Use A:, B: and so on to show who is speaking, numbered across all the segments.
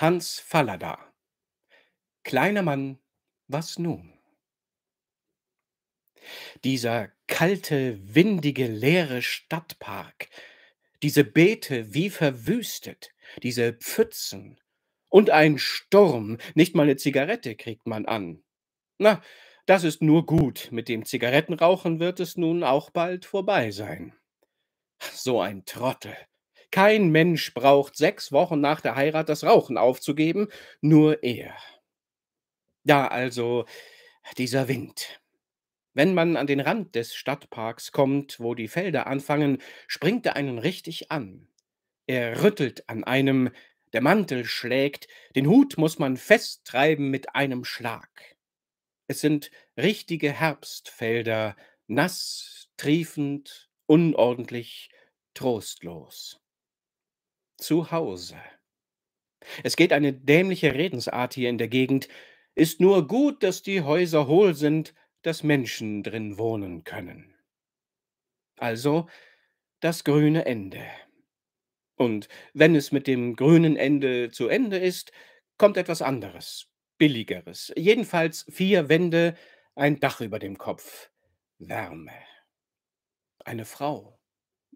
A: Hans Fallada. Kleiner Mann, was nun? Dieser kalte, windige, leere Stadtpark, diese Beete wie verwüstet, diese Pfützen und ein Sturm, nicht mal eine Zigarette kriegt man an. Na, das ist nur gut, mit dem Zigarettenrauchen wird es nun auch bald vorbei sein. So ein Trottel, kein Mensch braucht sechs Wochen nach der Heirat das Rauchen aufzugeben, nur er. Ja, also dieser Wind. Wenn man an den Rand des Stadtparks kommt, wo die Felder anfangen, springt er einen richtig an. Er rüttelt an einem, der Mantel schlägt, den Hut muss man festtreiben mit einem Schlag. Es sind richtige Herbstfelder, nass, triefend, unordentlich, trostlos zu Hause. Es geht eine dämliche Redensart hier in der Gegend. Ist nur gut, dass die Häuser hohl sind, dass Menschen drin wohnen können. Also das grüne Ende. Und wenn es mit dem grünen Ende zu Ende ist, kommt etwas anderes, billigeres. Jedenfalls vier Wände, ein Dach über dem Kopf, Wärme. Eine Frau.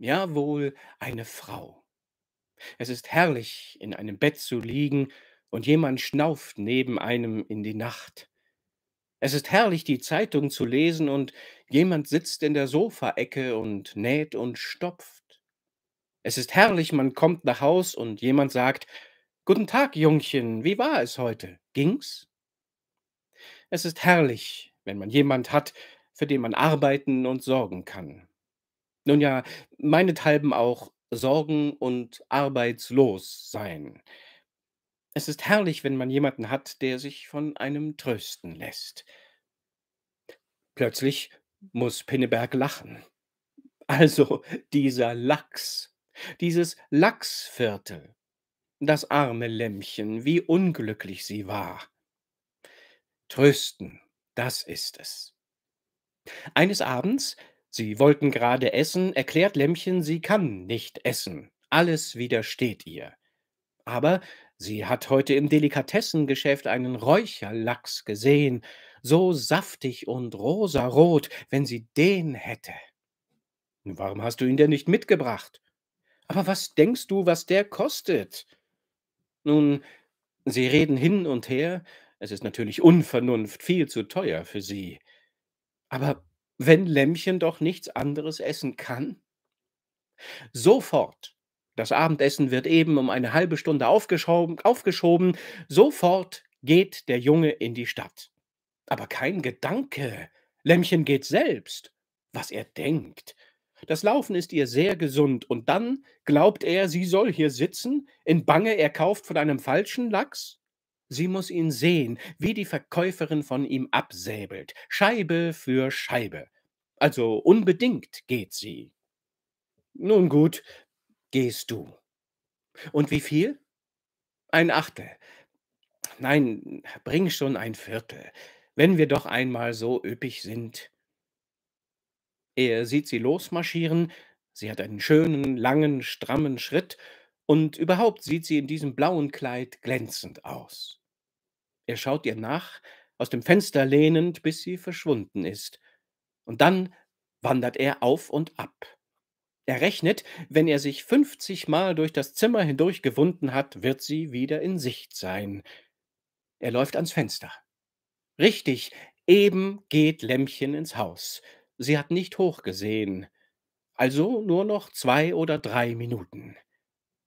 A: Jawohl, eine Frau. Es ist herrlich, in einem Bett zu liegen und jemand schnauft neben einem in die Nacht. Es ist herrlich, die Zeitung zu lesen und jemand sitzt in der Sofaecke und näht und stopft. Es ist herrlich, man kommt nach Haus und jemand sagt, Guten Tag, Jungchen, wie war es heute? Ging's? Es ist herrlich, wenn man jemand hat, für den man arbeiten und sorgen kann. Nun ja, meinethalben auch sorgen- und arbeitslos sein. Es ist herrlich, wenn man jemanden hat, der sich von einem trösten lässt. Plötzlich muss Pinneberg lachen. Also dieser Lachs, dieses Lachsviertel, das arme Lämmchen, wie unglücklich sie war. Trösten, das ist es. Eines Abends Sie wollten gerade essen, erklärt Lämmchen, sie kann nicht essen. Alles widersteht ihr. Aber sie hat heute im Delikatessengeschäft einen Räucherlachs gesehen, so saftig und rosarot, wenn sie den hätte. Warum hast du ihn denn nicht mitgebracht? Aber was denkst du, was der kostet? Nun, sie reden hin und her. Es ist natürlich Unvernunft, viel zu teuer für sie. Aber wenn Lämmchen doch nichts anderes essen kann? Sofort. Das Abendessen wird eben um eine halbe Stunde aufgeschoben, aufgeschoben. Sofort geht der Junge in die Stadt. Aber kein Gedanke. Lämmchen geht selbst, was er denkt. Das Laufen ist ihr sehr gesund, und dann glaubt er, sie soll hier sitzen, in Bange er kauft von einem falschen Lachs? Sie muss ihn sehen, wie die Verkäuferin von ihm absäbelt, Scheibe für Scheibe. Also unbedingt geht sie. Nun gut, gehst du. Und wie viel? Ein Achtel. Nein, bring schon ein Viertel, wenn wir doch einmal so üppig sind. Er sieht sie losmarschieren, sie hat einen schönen, langen, strammen Schritt und überhaupt sieht sie in diesem blauen Kleid glänzend aus. Er schaut ihr nach, aus dem Fenster lehnend, bis sie verschwunden ist. Und dann wandert er auf und ab. Er rechnet, wenn er sich fünfzigmal durch das Zimmer hindurch gewunden hat, wird sie wieder in Sicht sein. Er läuft ans Fenster. Richtig, eben geht Lämmchen ins Haus. Sie hat nicht hochgesehen. Also nur noch zwei oder drei Minuten.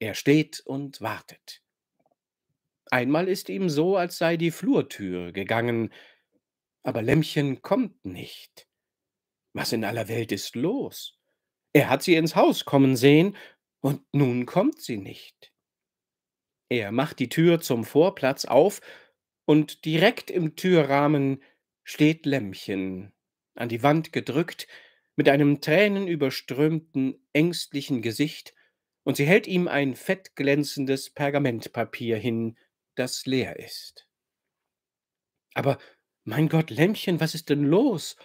A: Er steht und wartet. Einmal ist ihm so, als sei die Flurtür gegangen, aber Lämmchen kommt nicht. Was in aller Welt ist los? Er hat sie ins Haus kommen sehen, und nun kommt sie nicht. Er macht die Tür zum Vorplatz auf, und direkt im Türrahmen steht Lämmchen, an die Wand gedrückt, mit einem tränenüberströmten, ängstlichen Gesicht und sie hält ihm ein fettglänzendes Pergamentpapier hin, das leer ist. Aber mein Gott, Lämmchen, was ist denn los?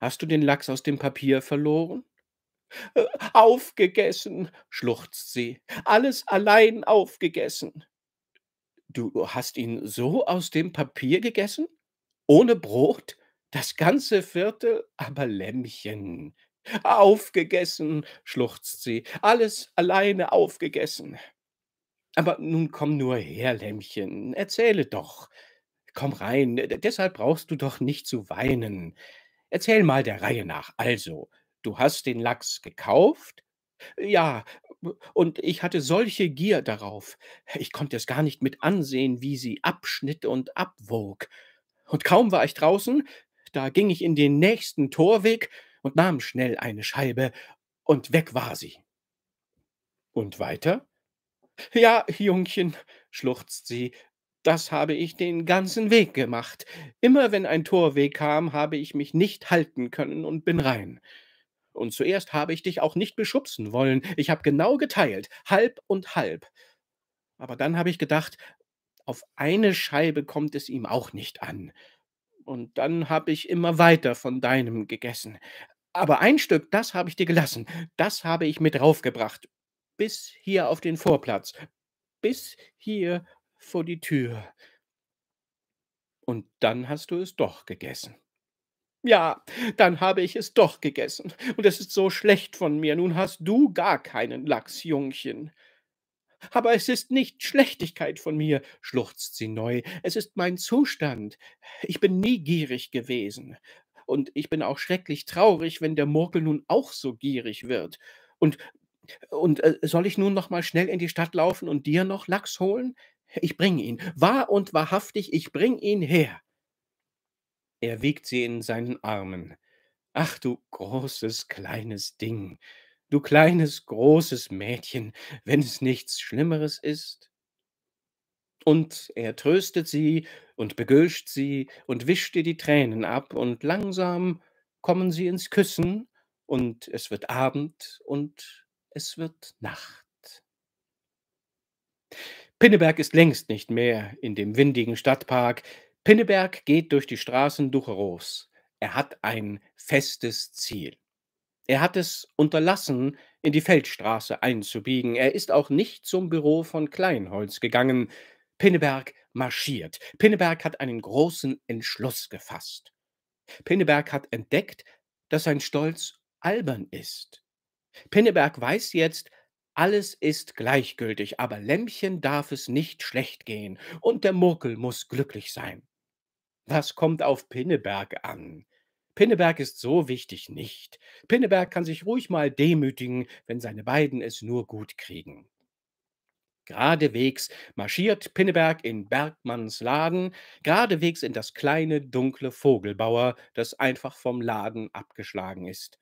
A: Hast du den Lachs aus dem Papier verloren? Äh, aufgegessen, schluchzt sie, alles allein aufgegessen. Du hast ihn so aus dem Papier gegessen? Ohne Brot? Das ganze Viertel? Aber Lämmchen, Aufgegessen, schluchzt sie, alles alleine aufgegessen. Aber nun komm nur her, Lämmchen, erzähle doch. Komm rein, deshalb brauchst du doch nicht zu weinen. Erzähl mal der Reihe nach. Also, du hast den Lachs gekauft? Ja, und ich hatte solche Gier darauf. Ich konnte es gar nicht mit ansehen, wie sie abschnitt und abwog. Und kaum war ich draußen, da ging ich in den nächsten Torweg und nahm schnell eine Scheibe, und weg war sie. Und weiter? Ja, Jungchen, schluchzt sie, das habe ich den ganzen Weg gemacht. Immer wenn ein Torweg kam, habe ich mich nicht halten können und bin rein. Und zuerst habe ich dich auch nicht beschubsen wollen. Ich habe genau geteilt, halb und halb. Aber dann habe ich gedacht, auf eine Scheibe kommt es ihm auch nicht an und dann habe ich immer weiter von deinem gegessen. Aber ein Stück, das habe ich dir gelassen, das habe ich mit raufgebracht, bis hier auf den Vorplatz, bis hier vor die Tür. Und dann hast du es doch gegessen. Ja, dann habe ich es doch gegessen. Und es ist so schlecht von mir. Nun hast du gar keinen Lachsjungchen aber es ist nicht Schlechtigkeit von mir, schluchzt sie neu, es ist mein Zustand. Ich bin nie gierig gewesen. Und ich bin auch schrecklich traurig, wenn der Murkel nun auch so gierig wird. Und, und äh, soll ich nun noch mal schnell in die Stadt laufen und dir noch Lachs holen? Ich bring ihn, wahr und wahrhaftig, ich bring ihn her. Er wiegt sie in seinen Armen. Ach du großes, kleines Ding, du kleines, großes Mädchen, wenn es nichts Schlimmeres ist. Und er tröstet sie und begülscht sie und wischt ihr die Tränen ab, und langsam kommen sie ins Küssen, und es wird Abend und es wird Nacht. Pinneberg ist längst nicht mehr in dem windigen Stadtpark. Pinneberg geht durch die Straßen Ducheros. Er hat ein festes Ziel. Er hat es unterlassen, in die Feldstraße einzubiegen. Er ist auch nicht zum Büro von Kleinholz gegangen. Pinneberg marschiert. Pinneberg hat einen großen Entschluss gefasst. Pinneberg hat entdeckt, dass sein Stolz albern ist. Pinneberg weiß jetzt, alles ist gleichgültig, aber Lämmchen darf es nicht schlecht gehen und der Murkel muss glücklich sein. Was kommt auf Pinneberg an? Pinneberg ist so wichtig nicht. Pinneberg kann sich ruhig mal demütigen, wenn seine beiden es nur gut kriegen. Geradewegs marschiert Pinneberg in Bergmanns Laden, geradewegs in das kleine, dunkle Vogelbauer, das einfach vom Laden abgeschlagen ist.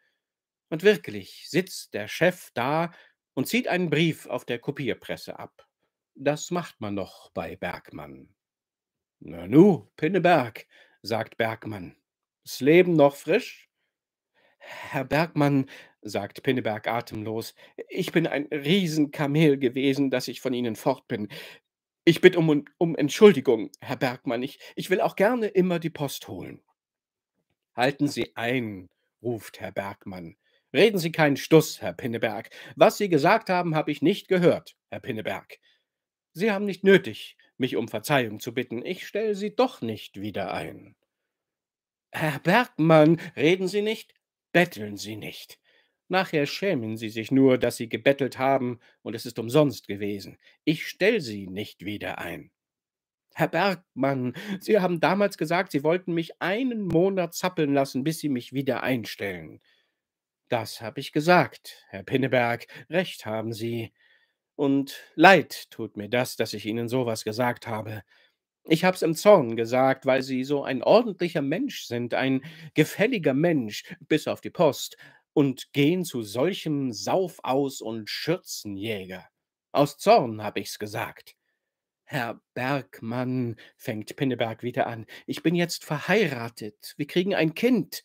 A: Und wirklich sitzt der Chef da und zieht einen Brief auf der Kopierpresse ab. Das macht man noch bei Bergmann. Na nu, Pinneberg, sagt Bergmann das Leben noch frisch? Herr Bergmann, sagt Pinneberg atemlos, ich bin ein Riesenkamel gewesen, dass ich von Ihnen fort bin. Ich bitte um, um Entschuldigung, Herr Bergmann, ich, ich will auch gerne immer die Post holen. Halten Sie ein, ruft Herr Bergmann. Reden Sie keinen Stuss, Herr Pinneberg. Was Sie gesagt haben, habe ich nicht gehört, Herr Pinneberg. Sie haben nicht nötig, mich um Verzeihung zu bitten. Ich stelle Sie doch nicht wieder ein. Herr Bergmann, reden Sie nicht, betteln Sie nicht. Nachher schämen Sie sich nur, dass Sie gebettelt haben, und es ist umsonst gewesen. Ich stell Sie nicht wieder ein. Herr Bergmann, Sie haben damals gesagt, Sie wollten mich einen Monat zappeln lassen, bis Sie mich wieder einstellen. Das habe ich gesagt, Herr Pinneberg, recht haben Sie. Und leid tut mir das, dass ich Ihnen sowas gesagt habe. Ich habe es im Zorn gesagt, weil Sie so ein ordentlicher Mensch sind, ein gefälliger Mensch, bis auf die Post, und gehen zu solchem Saufaus und Schürzenjäger. Aus Zorn habe ich's gesagt. Herr Bergmann, fängt Pinneberg wieder an, ich bin jetzt verheiratet. Wir kriegen ein Kind.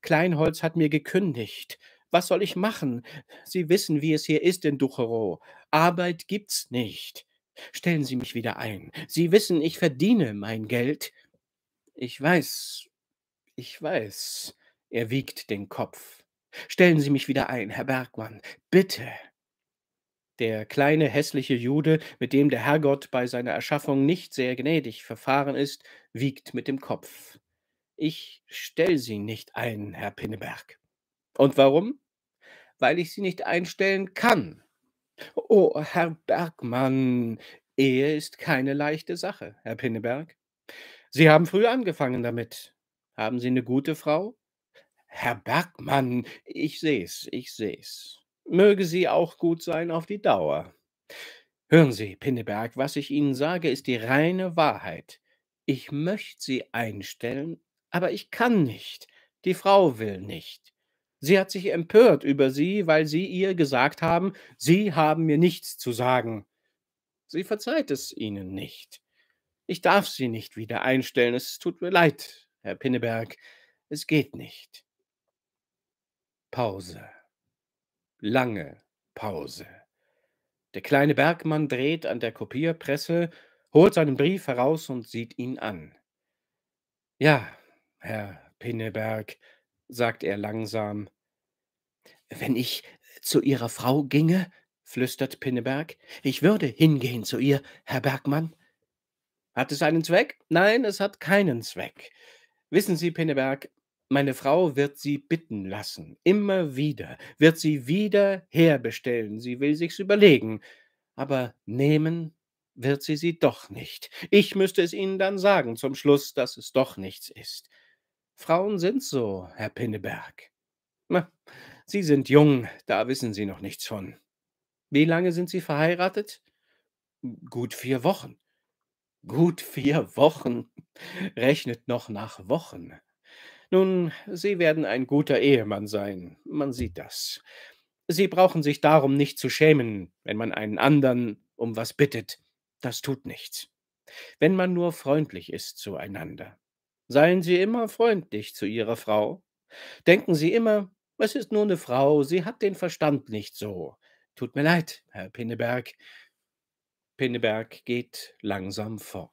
A: Kleinholz hat mir gekündigt. Was soll ich machen? Sie wissen, wie es hier ist in Ducherow. Arbeit gibt's nicht. Stellen Sie mich wieder ein. Sie wissen, ich verdiene mein Geld. Ich weiß, ich weiß. Er wiegt den Kopf. Stellen Sie mich wieder ein, Herr Bergmann, bitte. Der kleine hässliche Jude, mit dem der Herrgott bei seiner Erschaffung nicht sehr gnädig verfahren ist, wiegt mit dem Kopf. Ich stell Sie nicht ein, Herr Pinneberg. Und warum? Weil ich Sie nicht einstellen kann. Oh, Herr Bergmann, Ehe ist keine leichte Sache, Herr Pinneberg. Sie haben früh angefangen damit. Haben Sie eine gute Frau? Herr Bergmann, ich seh's, ich seh's. Möge sie auch gut sein auf die Dauer. Hören Sie, Pinneberg, was ich Ihnen sage, ist die reine Wahrheit. Ich möchte Sie einstellen, aber ich kann nicht. Die Frau will nicht. Sie hat sich empört über sie, weil sie ihr gesagt haben, sie haben mir nichts zu sagen. Sie verzeiht es ihnen nicht. Ich darf sie nicht wieder einstellen. Es tut mir leid, Herr Pinneberg. Es geht nicht. Pause. Lange Pause. Der kleine Bergmann dreht an der Kopierpresse, holt seinen Brief heraus und sieht ihn an. Ja, Herr Pinneberg, sagt er langsam. Wenn ich zu Ihrer Frau ginge, flüstert Pinneberg, ich würde hingehen zu ihr, Herr Bergmann. Hat es einen Zweck? Nein, es hat keinen Zweck. Wissen Sie, Pinneberg, meine Frau wird sie bitten lassen, immer wieder, wird sie wieder herbestellen, sie will sich's überlegen, aber nehmen wird sie sie doch nicht. Ich müsste es Ihnen dann sagen zum Schluss, dass es doch nichts ist. Frauen sind so, Herr Pinneberg. Na, Sie sind jung, da wissen Sie noch nichts von. Wie lange sind Sie verheiratet? Gut vier Wochen. Gut vier Wochen. Rechnet noch nach Wochen. Nun, Sie werden ein guter Ehemann sein, man sieht das. Sie brauchen sich darum nicht zu schämen, wenn man einen anderen um was bittet. Das tut nichts. Wenn man nur freundlich ist zueinander. Seien Sie immer freundlich zu Ihrer Frau. Denken Sie immer, es ist nur eine Frau, sie hat den Verstand nicht so. Tut mir leid, Herr Pinneberg. Pinneberg geht langsam fort.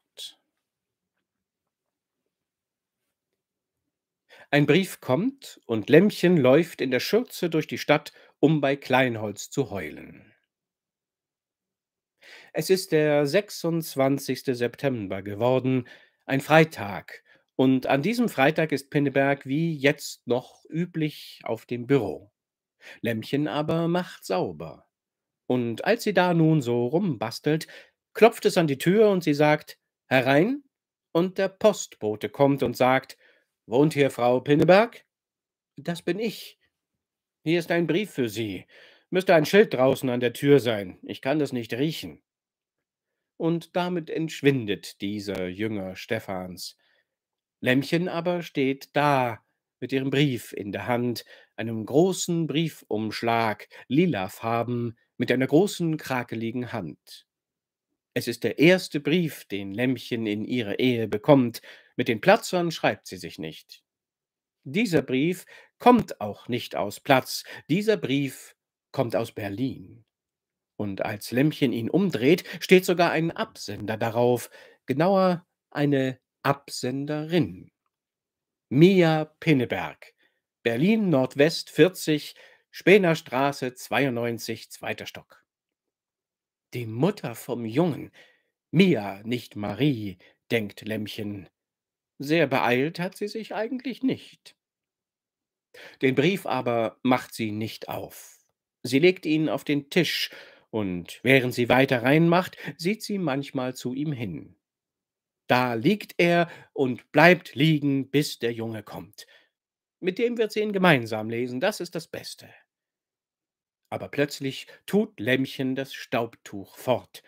A: Ein Brief kommt und Lämmchen läuft in der Schürze durch die Stadt, um bei Kleinholz zu heulen. Es ist der 26. September geworden, ein Freitag, und an diesem Freitag ist Pinneberg wie jetzt noch üblich auf dem Büro. Lämmchen aber macht sauber. Und als sie da nun so rumbastelt, klopft es an die Tür und sie sagt Herein, und der Postbote kommt und sagt Wohnt hier Frau Pinneberg? Das bin ich. Hier ist ein Brief für Sie. Müsste ein Schild draußen an der Tür sein. Ich kann das nicht riechen. Und damit entschwindet dieser Jünger Stephans Lämmchen aber steht da mit ihrem Brief in der Hand, einem großen Briefumschlag, lila Farben, mit einer großen, krakeligen Hand. Es ist der erste Brief, den Lämmchen in ihrer Ehe bekommt, mit den Platzern schreibt sie sich nicht. Dieser Brief kommt auch nicht aus Platz, dieser Brief kommt aus Berlin. Und als Lämmchen ihn umdreht, steht sogar ein Absender darauf, genauer eine Absenderin. Mia Pinneberg, Berlin Nordwest 40, Spener Straße 92, zweiter Stock. Die Mutter vom Jungen, Mia, nicht Marie, denkt Lämmchen. Sehr beeilt hat sie sich eigentlich nicht. Den Brief aber macht sie nicht auf. Sie legt ihn auf den Tisch, und während sie weiter reinmacht, sieht sie manchmal zu ihm hin. Da liegt er und bleibt liegen, bis der Junge kommt. Mit dem wird sie ihn gemeinsam lesen, das ist das Beste. Aber plötzlich tut Lämmchen das Staubtuch fort.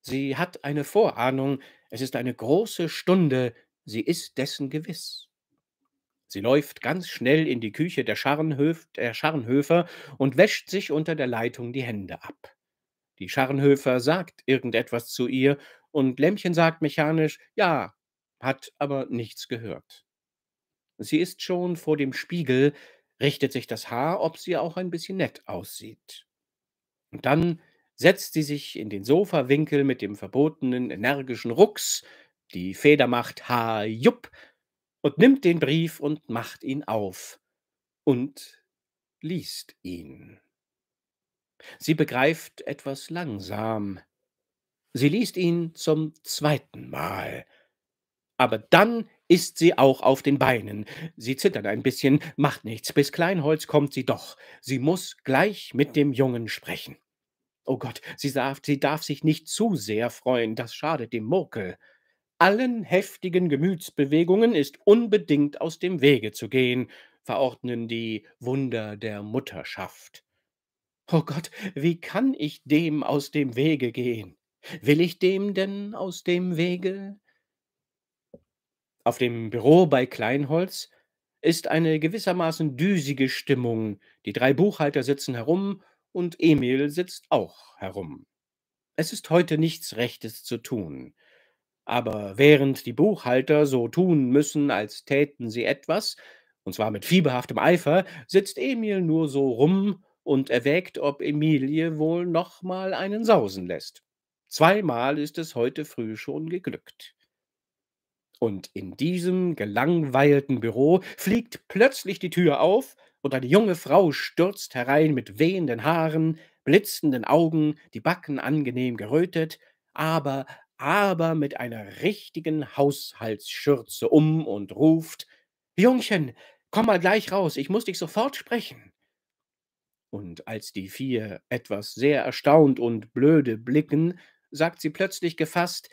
A: Sie hat eine Vorahnung, es ist eine große Stunde, sie ist dessen gewiss. Sie läuft ganz schnell in die Küche der, Scharrenhöf, der Scharrenhöfer und wäscht sich unter der Leitung die Hände ab. Die Scharrenhöfer sagt irgendetwas zu ihr, und Lämmchen sagt mechanisch, ja, hat aber nichts gehört. Sie ist schon vor dem Spiegel, richtet sich das Haar, ob sie auch ein bisschen nett aussieht. Und dann setzt sie sich in den Sofawinkel mit dem verbotenen energischen Rucks, die Feder macht Ha Jupp und nimmt den Brief und macht ihn auf und liest ihn. Sie begreift etwas langsam, Sie liest ihn zum zweiten Mal. Aber dann ist sie auch auf den Beinen. Sie zittert ein bisschen, macht nichts. Bis Kleinholz kommt sie doch. Sie muss gleich mit dem Jungen sprechen. Oh Gott, sie darf, sie darf sich nicht zu sehr freuen, das schadet dem Murkel. Allen heftigen Gemütsbewegungen ist unbedingt aus dem Wege zu gehen, verordnen die Wunder der Mutterschaft. Oh Gott, wie kann ich dem aus dem Wege gehen? Will ich dem denn aus dem Wege? Auf dem Büro bei Kleinholz ist eine gewissermaßen düsige Stimmung. Die drei Buchhalter sitzen herum und Emil sitzt auch herum. Es ist heute nichts Rechtes zu tun. Aber während die Buchhalter so tun müssen, als täten sie etwas, und zwar mit fieberhaftem Eifer, sitzt Emil nur so rum und erwägt, ob Emilie wohl noch mal einen sausen lässt. Zweimal ist es heute früh schon geglückt. Und in diesem gelangweilten Büro fliegt plötzlich die Tür auf und eine junge Frau stürzt herein mit wehenden Haaren, blitzenden Augen, die Backen angenehm gerötet, aber, aber mit einer richtigen Haushaltsschürze um und ruft: Jungchen, komm mal gleich raus, ich muss dich sofort sprechen. Und als die vier etwas sehr erstaunt und blöde blicken, sagt sie plötzlich gefasst,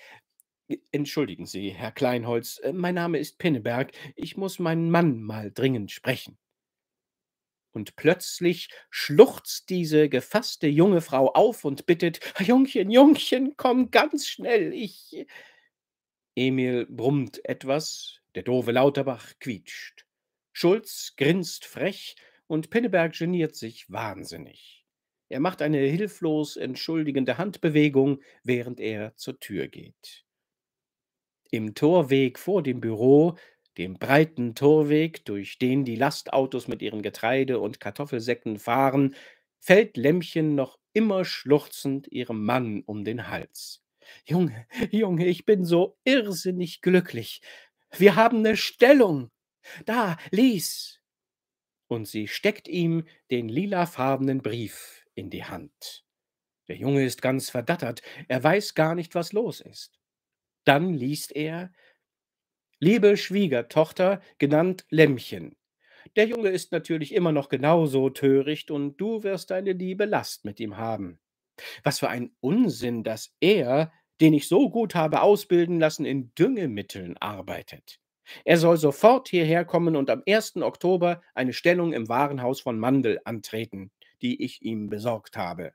A: Entschuldigen Sie, Herr Kleinholz, äh, mein Name ist Pinneberg, ich muss meinen Mann mal dringend sprechen. Und plötzlich schluchzt diese gefasste junge Frau auf und bittet, ah, Jungchen, Jungchen, komm ganz schnell, ich. Emil brummt etwas, der doofe Lauterbach quietscht. Schulz grinst frech und Pinneberg geniert sich wahnsinnig. Er macht eine hilflos entschuldigende Handbewegung, während er zur Tür geht. Im Torweg vor dem Büro, dem breiten Torweg, durch den die Lastautos mit ihren Getreide und Kartoffelsäcken fahren, fällt Lämmchen noch immer schluchzend ihrem Mann um den Hals. Junge, Junge, ich bin so irrsinnig glücklich. Wir haben eine Stellung. Da, lies. Und sie steckt ihm den lilafarbenen Brief in die Hand. Der Junge ist ganz verdattert, er weiß gar nicht, was los ist. Dann liest er Liebe Schwiegertochter, genannt Lämmchen. Der Junge ist natürlich immer noch genauso töricht, und du wirst deine liebe Last mit ihm haben. Was für ein Unsinn, dass er, den ich so gut habe ausbilden lassen, in Düngemitteln arbeitet. Er soll sofort hierher kommen und am 1. Oktober eine Stellung im Warenhaus von Mandel antreten die ich ihm besorgt habe.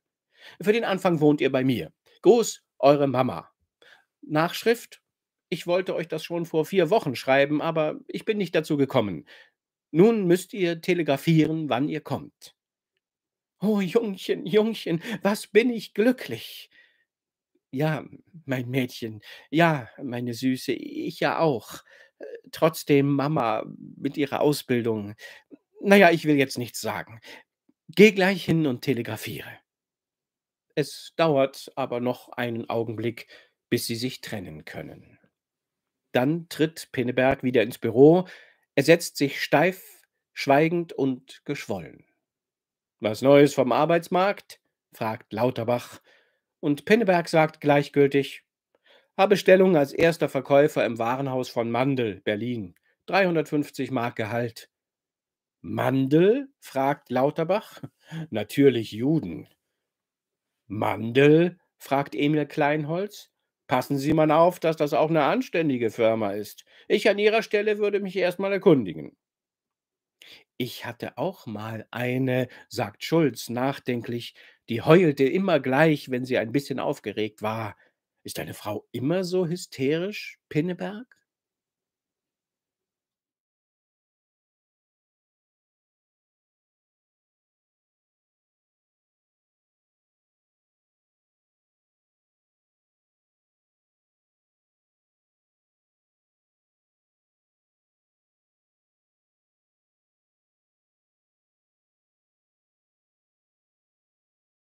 A: Für den Anfang wohnt ihr bei mir. Gruß, eure Mama. Nachschrift? Ich wollte euch das schon vor vier Wochen schreiben, aber ich bin nicht dazu gekommen. Nun müsst ihr telegrafieren, wann ihr kommt. Oh, Jungchen, Jungchen, was bin ich glücklich. Ja, mein Mädchen, ja, meine Süße, ich ja auch. Trotzdem Mama mit ihrer Ausbildung. Naja, ich will jetzt nichts sagen. Geh gleich hin und telegrafiere. Es dauert aber noch einen Augenblick, bis sie sich trennen können. Dann tritt Peneberg wieder ins Büro. Er setzt sich steif, schweigend und geschwollen. Was Neues vom Arbeitsmarkt? fragt Lauterbach. Und Penneberg sagt gleichgültig: Habe Stellung als erster Verkäufer im Warenhaus von Mandel, Berlin. 350 Mark Gehalt. Mandel? fragt Lauterbach. Natürlich Juden. Mandel? fragt Emil Kleinholz. Passen Sie mal auf, dass das auch eine anständige Firma ist. Ich an Ihrer Stelle würde mich erstmal erkundigen. Ich hatte auch mal eine, sagt Schulz nachdenklich, die heulte immer gleich, wenn sie ein bisschen aufgeregt war. Ist deine Frau immer so hysterisch, Pinneberg?